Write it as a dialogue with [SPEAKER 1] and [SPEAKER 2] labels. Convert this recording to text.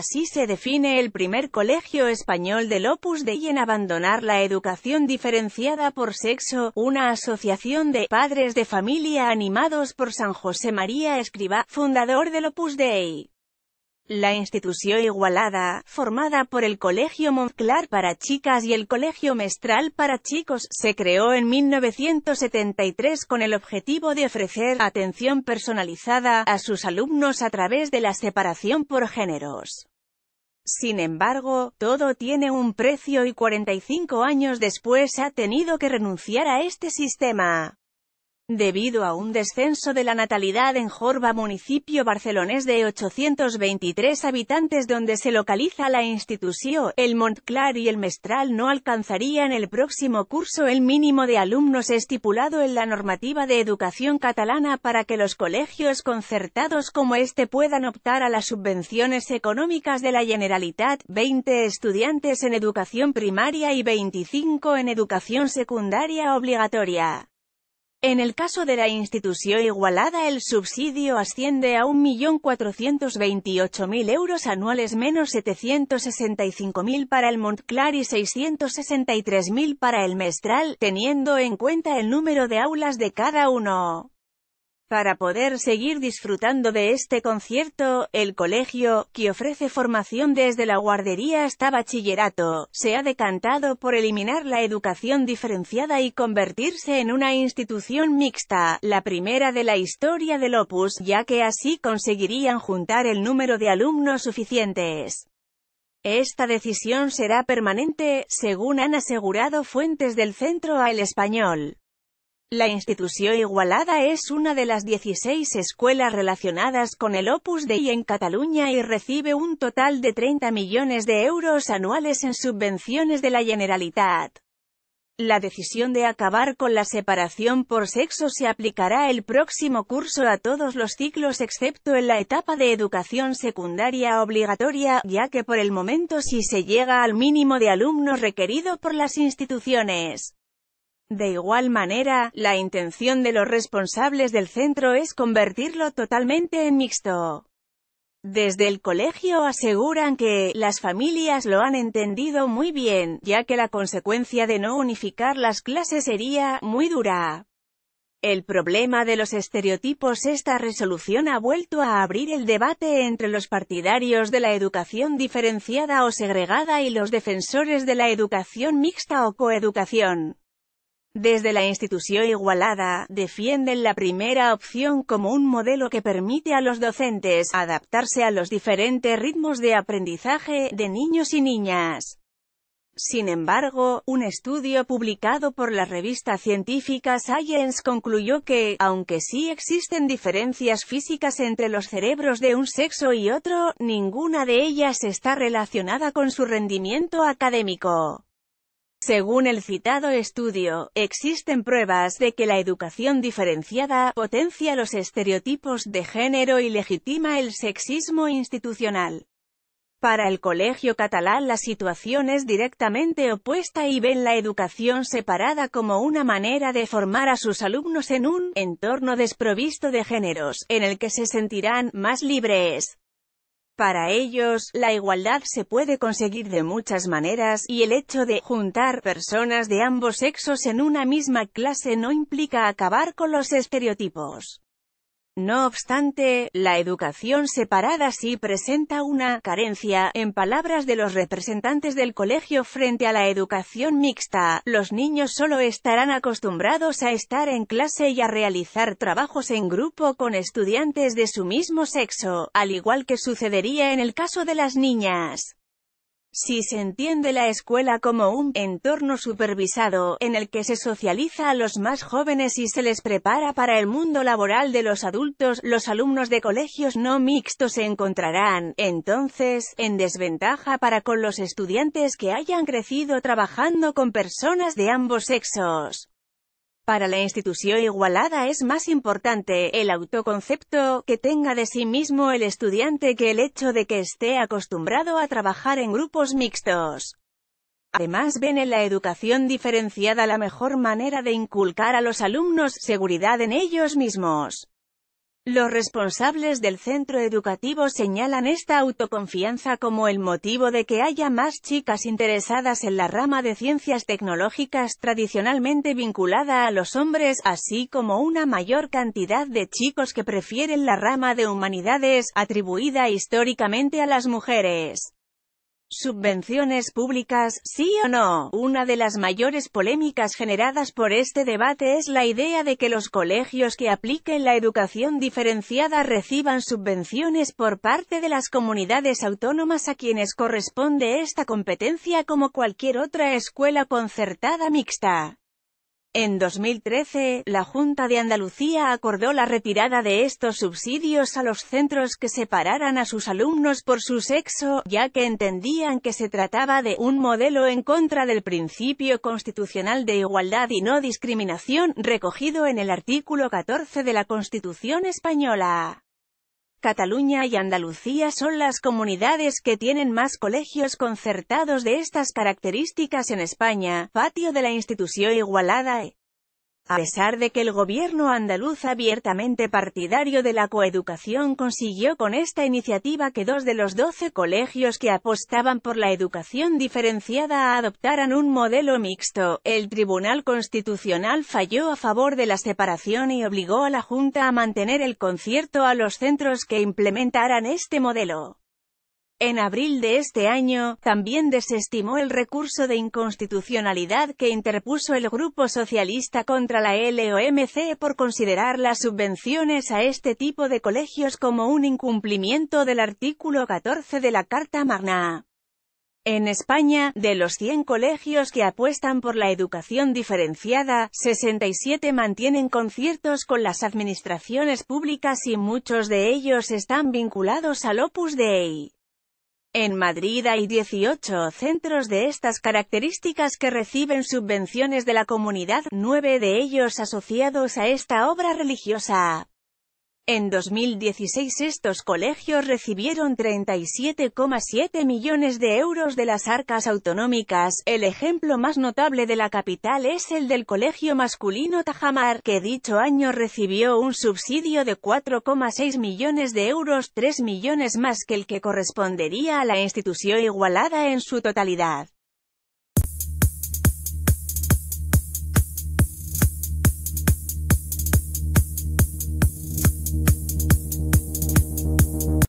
[SPEAKER 1] Así se define el primer colegio español del Opus Dei en abandonar la educación diferenciada por sexo, una asociación de padres de familia animados por San José María Escriba, fundador del Opus Dei. La institución igualada, formada por el Colegio Montclar para chicas y el Colegio Mestral para chicos, se creó en 1973 con el objetivo de ofrecer atención personalizada a sus alumnos a través de la separación por géneros. Sin embargo, todo tiene un precio y 45 años después ha tenido que renunciar a este sistema. Debido a un descenso de la natalidad en Jorba municipio barcelonés de 823 habitantes donde se localiza la institución, el Montclar y el Mestral no alcanzarían el próximo curso el mínimo de alumnos estipulado en la normativa de educación catalana para que los colegios concertados como este puedan optar a las subvenciones económicas de la Generalitat, 20 estudiantes en educación primaria y 25 en educación secundaria obligatoria. En el caso de la institución igualada el subsidio asciende a 1.428.000 euros anuales menos 765.000 para el Montclar y 663.000 para el Mestral, teniendo en cuenta el número de aulas de cada uno. Para poder seguir disfrutando de este concierto, el colegio, que ofrece formación desde la guardería hasta bachillerato, se ha decantado por eliminar la educación diferenciada y convertirse en una institución mixta, la primera de la historia del Opus, ya que así conseguirían juntar el número de alumnos suficientes. Esta decisión será permanente, según han asegurado fuentes del centro al español. La institución Igualada es una de las 16 escuelas relacionadas con el Opus Dei en Cataluña y recibe un total de 30 millones de euros anuales en subvenciones de la Generalitat. La decisión de acabar con la separación por sexo se aplicará el próximo curso a todos los ciclos excepto en la etapa de educación secundaria obligatoria, ya que por el momento sí se llega al mínimo de alumnos requerido por las instituciones. De igual manera, la intención de los responsables del centro es convertirlo totalmente en mixto. Desde el colegio aseguran que, las familias lo han entendido muy bien, ya que la consecuencia de no unificar las clases sería, muy dura. El problema de los estereotipos Esta resolución ha vuelto a abrir el debate entre los partidarios de la educación diferenciada o segregada y los defensores de la educación mixta o coeducación. Desde la institución igualada, defienden la primera opción como un modelo que permite a los docentes adaptarse a los diferentes ritmos de aprendizaje de niños y niñas. Sin embargo, un estudio publicado por la revista científica Science concluyó que, aunque sí existen diferencias físicas entre los cerebros de un sexo y otro, ninguna de ellas está relacionada con su rendimiento académico. Según el citado estudio, existen pruebas de que la educación diferenciada potencia los estereotipos de género y legitima el sexismo institucional. Para el colegio catalán la situación es directamente opuesta y ven la educación separada como una manera de formar a sus alumnos en un entorno desprovisto de géneros, en el que se sentirán más libres. Para ellos, la igualdad se puede conseguir de muchas maneras, y el hecho de juntar personas de ambos sexos en una misma clase no implica acabar con los estereotipos. No obstante, la educación separada sí presenta una «carencia», en palabras de los representantes del colegio frente a la educación mixta. Los niños solo estarán acostumbrados a estar en clase y a realizar trabajos en grupo con estudiantes de su mismo sexo, al igual que sucedería en el caso de las niñas. Si se entiende la escuela como un entorno supervisado, en el que se socializa a los más jóvenes y se les prepara para el mundo laboral de los adultos, los alumnos de colegios no mixtos se encontrarán, entonces, en desventaja para con los estudiantes que hayan crecido trabajando con personas de ambos sexos. Para la institución igualada es más importante el autoconcepto que tenga de sí mismo el estudiante que el hecho de que esté acostumbrado a trabajar en grupos mixtos. Además ven en la educación diferenciada la mejor manera de inculcar a los alumnos seguridad en ellos mismos. Los responsables del centro educativo señalan esta autoconfianza como el motivo de que haya más chicas interesadas en la rama de ciencias tecnológicas tradicionalmente vinculada a los hombres, así como una mayor cantidad de chicos que prefieren la rama de humanidades, atribuida históricamente a las mujeres. Subvenciones públicas, sí o no. Una de las mayores polémicas generadas por este debate es la idea de que los colegios que apliquen la educación diferenciada reciban subvenciones por parte de las comunidades autónomas a quienes corresponde esta competencia como cualquier otra escuela concertada mixta. En 2013, la Junta de Andalucía acordó la retirada de estos subsidios a los centros que separaran a sus alumnos por su sexo, ya que entendían que se trataba de un modelo en contra del principio constitucional de igualdad y no discriminación, recogido en el artículo 14 de la Constitución española. Cataluña y Andalucía son las comunidades que tienen más colegios concertados de estas características en España. Patio de la institución Igualada e a pesar de que el gobierno andaluz abiertamente partidario de la coeducación consiguió con esta iniciativa que dos de los doce colegios que apostaban por la educación diferenciada adoptaran un modelo mixto, el Tribunal Constitucional falló a favor de la separación y obligó a la Junta a mantener el concierto a los centros que implementaran este modelo. En abril de este año, también desestimó el recurso de inconstitucionalidad que interpuso el Grupo Socialista contra la LOMC por considerar las subvenciones a este tipo de colegios como un incumplimiento del artículo 14 de la Carta Magna. En España, de los 100 colegios que apuestan por la educación diferenciada, 67 mantienen conciertos con las administraciones públicas y muchos de ellos están vinculados al Opus Dei. En Madrid hay 18 centros de estas características que reciben subvenciones de la comunidad, nueve de ellos asociados a esta obra religiosa. En 2016 estos colegios recibieron 37,7 millones de euros de las arcas autonómicas. El ejemplo más notable de la capital es el del colegio masculino Tajamar, que dicho año recibió un subsidio de 4,6 millones de euros, 3 millones más que el que correspondería a la institución igualada en su totalidad.